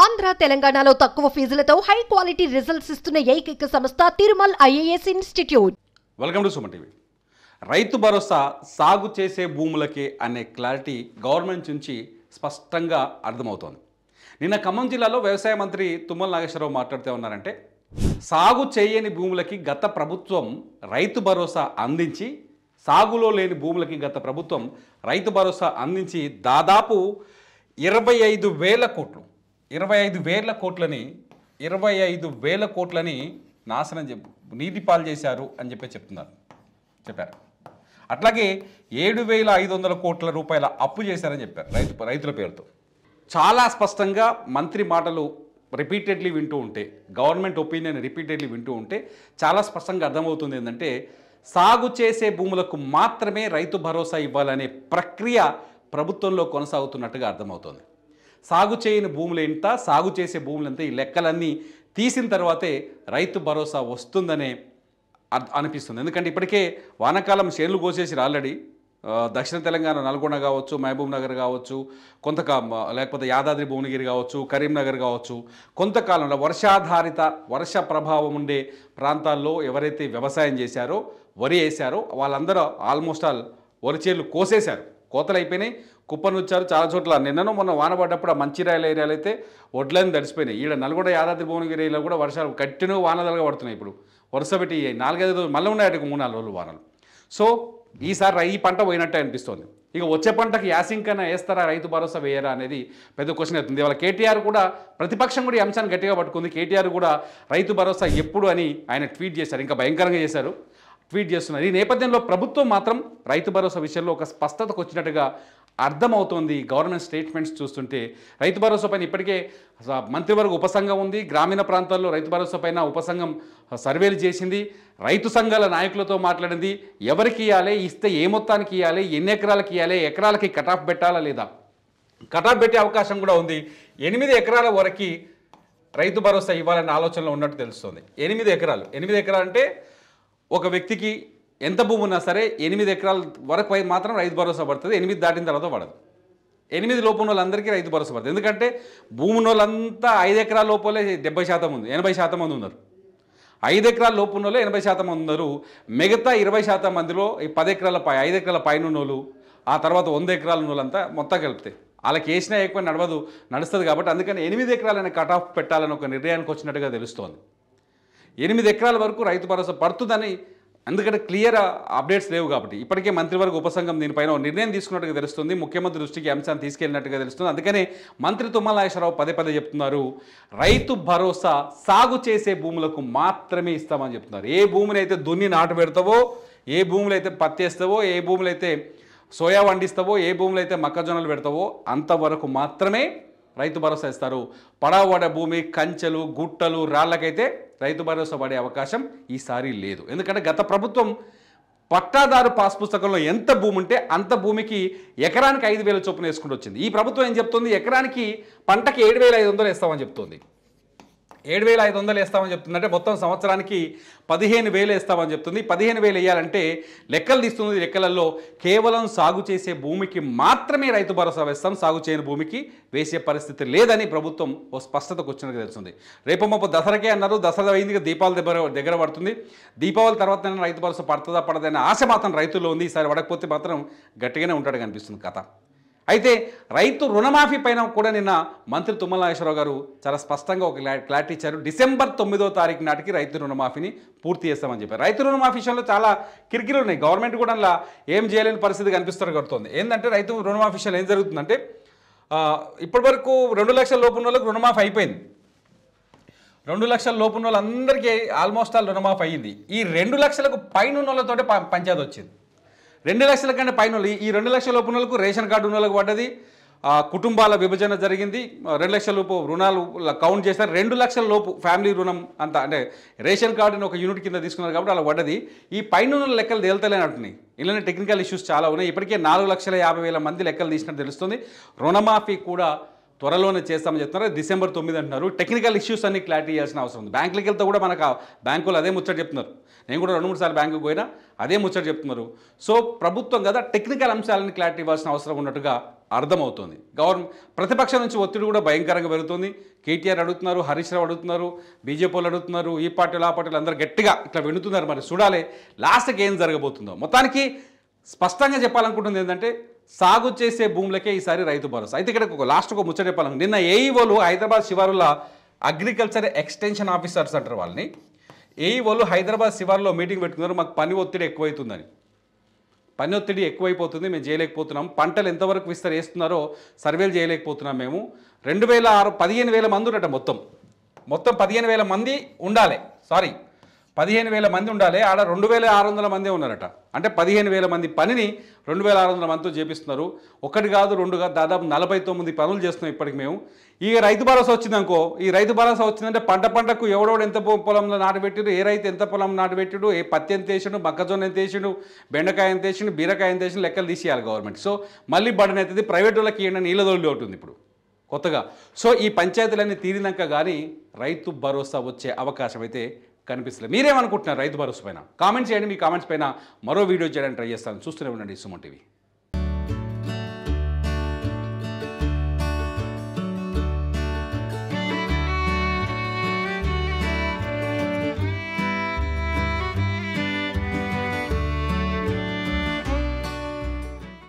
ఆంధ్ర తెలంగాణలో తక్కువ ఫీజులతో high quality results ఇస్తున్న ఏకైక సంస్థ Tirumal IAS institute welcome to Suman TV Rythu Bharosa సాగు చేసే భూములకే అనే క్లారిటీ గవర్నమెంట్ నుంచి స్పష్టంగా అర్థమవుతోంది నిన్న ఖమ్మం జిల్లాలో వ్యవసాయ మంత్రి తుమ్మల నాగేశ్వరరావు మాట్లాడుతూ ఉన్నారంటే సాగు చేయని భూములకి గత ప్రభుత్వం రైతు భరోసా అందించి సాగులో లేని భూములకి గత ప్రభుత్వం రైతు భరోసా అందించి దాదాపు ఇరవై ఐదు వేల కోట్లు ఇరవై ఐదు వేల కోట్లని ఇరవై ఐదు వేల కోట్లని నాశనం చెప్పు నీతి పాలు చేశారు అని చెప్పి చెప్తున్నారు చెప్పారు అట్లాగే ఏడు వేల ఐదు వందల కోట్ల రూపాయల అప్పు చేశారని చెప్పారు రైతు రైతుల పేరుతో చాలా స్పష్టంగా మంత్రి మాటలు రిపీటెడ్లీ వింటూ ఉంటే గవర్నమెంట్ ఒపీనియన్ రిపీటెడ్లీ వింటూ ఉంటే చాలా స్పష్టంగా అర్థమవుతుంది ఏంటంటే సాగు చేసే భూములకు మాత్రమే రైతు భరోసా ఇవ్వాలనే ప్రక్రియ ప్రభుత్వంలో కొనసాగుతున్నట్టుగా అర్థమవుతోంది సాగు చేయని భూములు ఎంత సాగు చేసే భూములు ఎంత ఈ లెక్కలన్నీ తీసిన తర్వాతే రైతు భరోసా వస్తుందనే అనిపిస్తుంది ఎందుకంటే ఇప్పటికే వానకాలం చేనులు కోసేసి ఆల్రెడీ దక్షిణ తెలంగాణ నల్గొండ కావచ్చు మహబూబ్ నగర్ కావచ్చు కొంత లేకపోతే యాదాద్రి భువనగిరి కావచ్చు కరీంనగర్ కావచ్చు కొంతకాలంలో వర్షాధారిత వర్ష ప్రభావం ఉండే ప్రాంతాల్లో ఎవరైతే వ్యవసాయం చేశారో వరి వేశారో వాళ్ళందరూ ఆల్మోస్ట్ ఆల్ వరి చేలు కోసేశారు కోతలు అయిపోయినాయి కుప్పను వచ్చారు చాలా చోట్ల నిన్నను మొన్న వాన పడ్డప్పుడు ఆ మంచిరాయల ఏరియాలు అయితే ఒడ్లని తడిసిపోయినాయి ఈడ నల్గొండ యాదాద్రి భువనగిరి ఏరియాలో కూడా వర్షాలు కట్టిన వానదలుగా పడుతున్నాయి ఇప్పుడు వరుస పెట్టి నాలుగైదు మళ్ళీ ఉన్నాయి మూడు నాలుగు రోజులు వానలు సో ఈసారి ఈ పంట పోయినట్టే అనిపిస్తోంది ఇక వచ్చే పంటకు యాసింకన వేస్తారా రైతు భరోసా వేయరా అనేది పెద్ద క్వశ్చన్ అవుతుంది ఇవాళ కేటీఆర్ కూడా ప్రతిపక్షం కూడా ఈ అంశాన్ని గట్టిగా పట్టుకుంది కేటీఆర్ కూడా రైతు భరోసా ఎప్పుడు అని ఆయన ట్వీట్ చేశారు ఇంకా భయంకరంగా చేశారు ట్వీట్ చేస్తున్నారు ఈ నేపథ్యంలో ప్రభుత్వం మాత్రం రైతు భరోసా విషయంలో ఒక స్పష్టతకు వచ్చినట్టుగా అర్థమవుతోంది గవర్నమెంట్ స్టేట్మెంట్స్ చూస్తుంటే రైతు భరోసా పైన ఇప్పటికే మంత్రివర్గ ఉపసంఘం ఉంది గ్రామీణ ప్రాంతాల్లో రైతు భరోసా పైన ఉపసంఘం సర్వేలు చేసింది రైతు సంఘాల నాయకులతో మాట్లాడింది ఎవరికి ఇవ్వాలి ఇస్తే ఏ మొత్తానికి ఇవ్వాలి ఎన్ని ఎకరాలకి ఇవ్వాలి ఎకరాలకి ఆఫ్ పెట్టాలా లేదా ఆఫ్ పెట్టే అవకాశం కూడా ఉంది ఎనిమిది ఎకరాల వరకు రైతు భరోసా ఇవ్వాలనే ఆలోచనలో ఉన్నట్టు తెలుస్తుంది ఎనిమిది ఎకరాలు ఎనిమిది ఎకరాలు అంటే ఒక వ్యక్తికి ఎంత భూమి ఉన్నా సరే ఎనిమిది ఎకరాల వరకు మాత్రం రైతు భరోసా పడుతుంది ఎనిమిది దాటిన తర్వాత పడదు ఎనిమిది లోపు ఉన్న వాళ్ళందరికీ రైతు భరోసా పడుతుంది ఎందుకంటే భూమి నోళ్ళంతా ఐదు ఎకరాల లోపలే డెబ్బై శాతం ఉంది ఎనభై శాతం మంది ఉన్నారు ఐదు ఎకరాల లోపు ఉన్న వాళ్ళు ఎనభై శాతం మంది ఉన్నారు మిగతా ఇరవై శాతం మందిలో ఈ పది ఎకరాల పై ఐదు ఎకరాల పైన ఉన్నోళ్ళు ఆ తర్వాత వంద ఎకరాల ఉన్నోళ్ళంతా మొత్తం కలిపితే వాళ్ళకి వేసినా ఎక్కువ నడవదు నడుస్తుంది కాబట్టి అందుకని ఎనిమిది ఎకరాలనే కట్ ఆఫ్ పెట్టాలని ఒక నిర్ణయానికి వచ్చినట్టుగా తెలుస్తోంది ఎనిమిది ఎకరాల వరకు రైతు భరోసా పడుతుందని ఎందుకంటే క్లియర్ అప్డేట్స్ లేవు కాబట్టి ఇప్పటికే మంత్రివర్గ ఉపసంఘం దీనిపైన నిర్ణయం తీసుకున్నట్టుగా తెలుస్తుంది ముఖ్యమంత్రి దృష్టికి అంశాన్ని తీసుకెళ్లినట్టుగా తెలుస్తుంది అందుకనే మంత్రి తుమ్మల నాగేశ్వరరావు పదే పదే చెప్తున్నారు రైతు భరోసా సాగు చేసే భూములకు మాత్రమే ఇస్తామని చెప్తున్నారు ఏ భూములు అయితే దున్ని నాటు పెడతావో ఏ భూములు అయితే పత్తేస్తావో ఏ భూములు అయితే సోయా వండిస్తావో ఏ భూములు అయితే మొక్కజొన్నలు పెడతావో అంతవరకు మాత్రమే రైతు భరోసా ఇస్తారు పడవడ భూమి కంచెలు గుట్టలు రాళ్ళకైతే రైతు భరోసా పడే అవకాశం ఈసారి లేదు ఎందుకంటే గత ప్రభుత్వం పట్టాదారు పాస్ పుస్తకంలో ఎంత భూమి ఉంటే అంత భూమికి ఎకరానికి ఐదు వేల చొప్పున వేసుకుంటూ వచ్చింది ఈ ప్రభుత్వం ఏం చెప్తుంది ఎకరానికి పంటకి ఏడు వేల ఐదు వందలు వేస్తామని చెప్తుంది ఏడు వేల ఐదు వందలు వేస్తామని చెప్తుంది అంటే మొత్తం సంవత్సరానికి పదిహేను వేలు వేస్తామని చెప్తుంది పదిహేను వేలు వేయాలంటే లెక్కలు తీస్తుంది లెక్కలలో కేవలం సాగు చేసే భూమికి మాత్రమే రైతు భరోసా వేస్తాం సాగు చేయని భూమికి వేసే పరిస్థితి లేదని ప్రభుత్వం ఓ స్పష్టతకు వచ్చినట్టు తెలుస్తుంది రేపు మాపు దసరాకే అన్నారు దసరా అయింది దీపావళి దగ్గర దగ్గర పడుతుంది దీపావళి తర్వాత రైతు భరోసా పడుతుందా పడదనే ఆశ మాత్రం రైతుల్లో ఉంది ఈసారి పడకపోతే మాత్రం గట్టిగానే ఉంటాడు కనిపిస్తుంది కథ అయితే రైతు రుణమాఫీ పైన కూడా నిన్న మంత్రి తుమ్మల నాగేశ్వరరావు గారు చాలా స్పష్టంగా ఒక క్లారిటీ ఇచ్చారు డిసెంబర్ తొమ్మిదో తారీఖు నాటికి రైతు రుణమాఫీని పూర్తి చేస్తామని చెప్పారు రైతు రుణమాఫీ విషయంలో చాలా కిరికిలు ఉన్నాయి గవర్నమెంట్ కూడా అలా ఏం చేయలేని పరిస్థితి కనిపిస్తారు కడుతుంది ఏంటంటే రైతు రుణమాఫీ విషయంలో ఏం జరుగుతుందంటే ఇప్పటివరకు రెండు లక్షల లోపు వాళ్ళకి రుణమాఫీ అయిపోయింది రెండు లక్షల లోపు వాళ్ళందరికీ ఆల్మోస్ట్ ఆల్ రుణమాఫీ అయ్యింది ఈ రెండు లక్షలకు పైన వాళ్ళతో పంచాయతీ వచ్చింది రెండు లక్షల కంటే పైన ఈ రెండు లక్షల లోపు రేషన్ కార్డు ఉన్న పడ్డది కుటుంబాల విభజన జరిగింది రెండు లక్షల లోపు రుణాలు కౌంట్ చేస్తారు రెండు లక్షల లోపు ఫ్యామిలీ రుణం అంత అంటే రేషన్ కార్డుని ఒక యూనిట్ కింద తీసుకున్నారు కాబట్టి అలా పడ్డది ఈ పైన లెక్కలు అంటున్నాయి ఇలానే టెక్నికల్ ఇష్యూస్ చాలా ఉన్నాయి ఇప్పటికే నాలుగు లక్షల యాభై వేల మంది లెక్కలు తీసినట్టు తెలుస్తుంది రుణమాఫీ కూడా త్వరలోనే చేస్తామని చెప్తున్నారు డిసెంబర్ తొమ్మిది అంటున్నారు టెక్నికల్ ఇష్యూస్ అన్ని క్లారిటీ చేయాల్సిన అవసరం ఉంది బ్యాంకులకి వెళ్తే కూడా మనకు బ్యాంకులు అదే ముచ్చట చెప్తున్నారు నేను కూడా రెండు మూడు సార్లు బ్యాంకుకు పోయినా అదే ముచ్చట చెప్తున్నారు సో ప్రభుత్వం కదా టెక్నికల్ అంశాలను క్లారిటీ ఇవ్వాల్సిన అవసరం ఉన్నట్టుగా అర్థమవుతుంది గవర్నమెంట్ ప్రతిపక్షం నుంచి ఒత్తిడి కూడా భయంకరంగా పెరుగుతుంది కేటీఆర్ అడుగుతున్నారు హరీష్ రావు అడుగుతున్నారు బీజేపీ వాళ్ళు అడుగుతున్నారు ఈ పార్టీలు ఆ పార్టీలు అందరూ గట్టిగా ఇట్లా వెళుతున్నారు మరి చూడాలి లాస్ట్కి ఏం జరగబోతుందో మొత్తానికి స్పష్టంగా చెప్పాలనుకుంటుంది ఏంటంటే సాగు చేసే భూములకే ఈసారి రైతు భరోసా అయితే ఇక్కడ ఒక లాస్ట్ ఒక ముచ్చట చెప్పాలి నిన్న ఏఈఓలు e హైదరాబాద్ శివారుల అగ్రికల్చర్ ఎక్స్టెన్షన్ ఆఫీసర్స్ అంటారు వాళ్ళని ఏఈఓలు e హైదరాబాద్ శివారులో మీటింగ్ పెట్టుకున్నారు మాకు పని ఒత్తిడి ఎక్కువైతుందని పని ఒత్తిడి ఎక్కువైపోతుంది మేము చేయలేకపోతున్నాం పంటలు ఎంతవరకు విస్తరేస్తున్నారో సర్వేలు చేయలేకపోతున్నాం మేము రెండు వేల ఆరు పదిహేను వేల మంది ఉండట మొత్తం మొత్తం పదిహేను వేల మంది ఉండాలి సారీ పదిహేను వేల మంది ఉండాలి ఆడ రెండు వేల ఆరు వందల మందే ఉన్నారట అంటే పదిహేను వేల మంది పనిని రెండు వేల ఆరు వందల మందితో చేపిస్తున్నారు ఒకటి కాదు రెండు కాదు దాదాపు నలభై తొమ్మిది పనులు చేస్తున్నాం ఇప్పటికి మేము ఈ రైతు భరోసా వచ్చిందనుకో ఈ రైతు భరోసా వచ్చిందంటే పంట పంటకు ఎవడోడు ఎంత పొలంలో నాటబెట్టిడు ఏ రైతు ఎంత పొలం నాటబెట్టిడు ఏ పత్తి ఎంత వేసాడు మొక్కజొన్న ఎంత వేసాడు బెండకాయ ఎంత వేసాడు బీరకాయ ఎంత వేసాడు లెక్కలు తీసేయాలి గవర్నమెంట్ సో మళ్ళీ బడన్ అవుతుంది ప్రైవేట్ వాళ్ళకి ఏంటంటే నీళ్ళ దొల్లి అవుతుంది ఇప్పుడు కొత్తగా సో ఈ పంచాయతీలన్నీ తీరినాక కానీ రైతు భరోసా వచ్చే అవకాశం అయితే కనిపిస్తలేదు మీరేమనుకుంటున్నారు రైతు భరోసా పైన కామెంట్స్ చేయండి మీ కామెంట్స్ పైన మరో వీడియో చేయడానికి ట్రై చేస్తాను చూస్తూనే ఉండండి సుమన్ టీవీ